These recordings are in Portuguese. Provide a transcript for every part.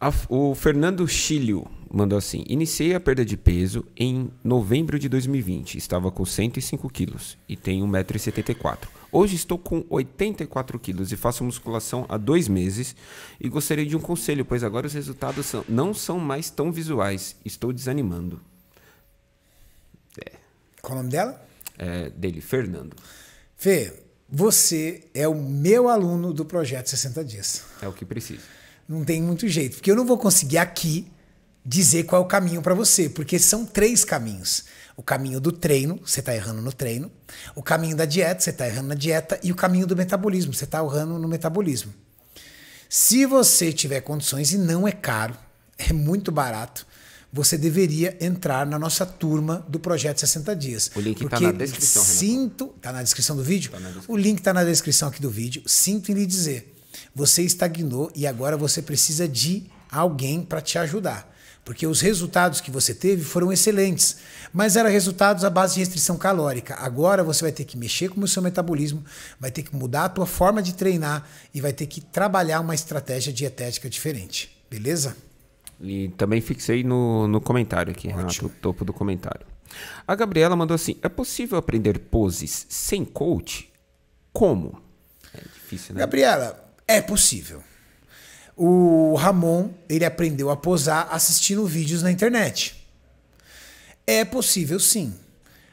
A, o Fernando Chilio mandou assim: Iniciei a perda de peso em novembro de 2020. Estava com 105 quilos e tenho 1,74m. Hoje estou com 84 quilos e faço musculação há dois meses e gostaria de um conselho, pois agora os resultados são, não são mais tão visuais. Estou desanimando. É. Qual o nome dela? É, dele, Fernando. Fê, você é o meu aluno do projeto 60 Dias. É o que precisa não tem muito jeito, porque eu não vou conseguir aqui dizer qual é o caminho para você, porque são três caminhos. O caminho do treino, você está errando no treino. O caminho da dieta, você está errando na dieta. E o caminho do metabolismo, você está errando no metabolismo. Se você tiver condições, e não é caro, é muito barato, você deveria entrar na nossa turma do Projeto 60 Dias. O link está na descrição, Renato. Sinto. Está na descrição do vídeo? Tá descrição. O link está na descrição aqui do vídeo. Sinto em lhe dizer você estagnou e agora você precisa de alguém para te ajudar. Porque os resultados que você teve foram excelentes, mas eram resultados à base de restrição calórica. Agora você vai ter que mexer com o seu metabolismo, vai ter que mudar a tua forma de treinar e vai ter que trabalhar uma estratégia dietética diferente. Beleza? E também fixei no, no comentário aqui, Ótimo. Renato, topo do comentário. A Gabriela mandou assim: é possível aprender poses sem coach? Como? É difícil, né? Gabriela, é possível. O Ramon, ele aprendeu a posar assistindo vídeos na internet. É possível sim.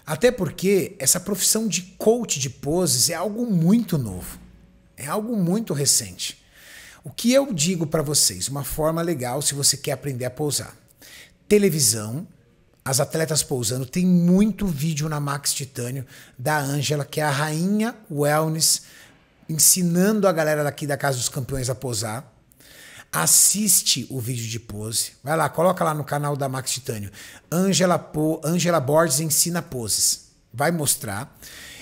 Até porque essa profissão de coach de poses é algo muito novo. É algo muito recente. O que eu digo para vocês, uma forma legal se você quer aprender a pousar. Televisão, as atletas pousando, tem muito vídeo na Max Titânio da Ângela, que é a rainha wellness ensinando a galera daqui da Casa dos Campeões a posar. Assiste o vídeo de pose. Vai lá, coloca lá no canal da Max Titânio. Angela, po, Angela Borges ensina poses. Vai mostrar.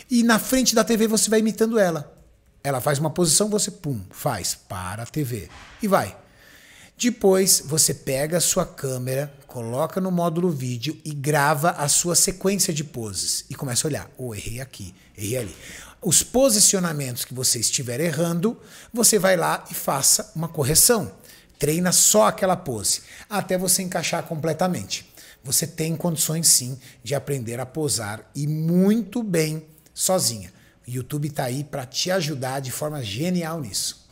E na frente da TV você vai imitando ela. Ela faz uma posição, você pum, faz para a TV e vai. Depois você pega a sua câmera, coloca no módulo vídeo e grava a sua sequência de poses. E começa a olhar, oh, errei aqui, errei ali. Os posicionamentos que você estiver errando, você vai lá e faça uma correção. Treina só aquela pose, até você encaixar completamente. Você tem condições sim de aprender a posar e muito bem sozinha. O YouTube está aí para te ajudar de forma genial nisso.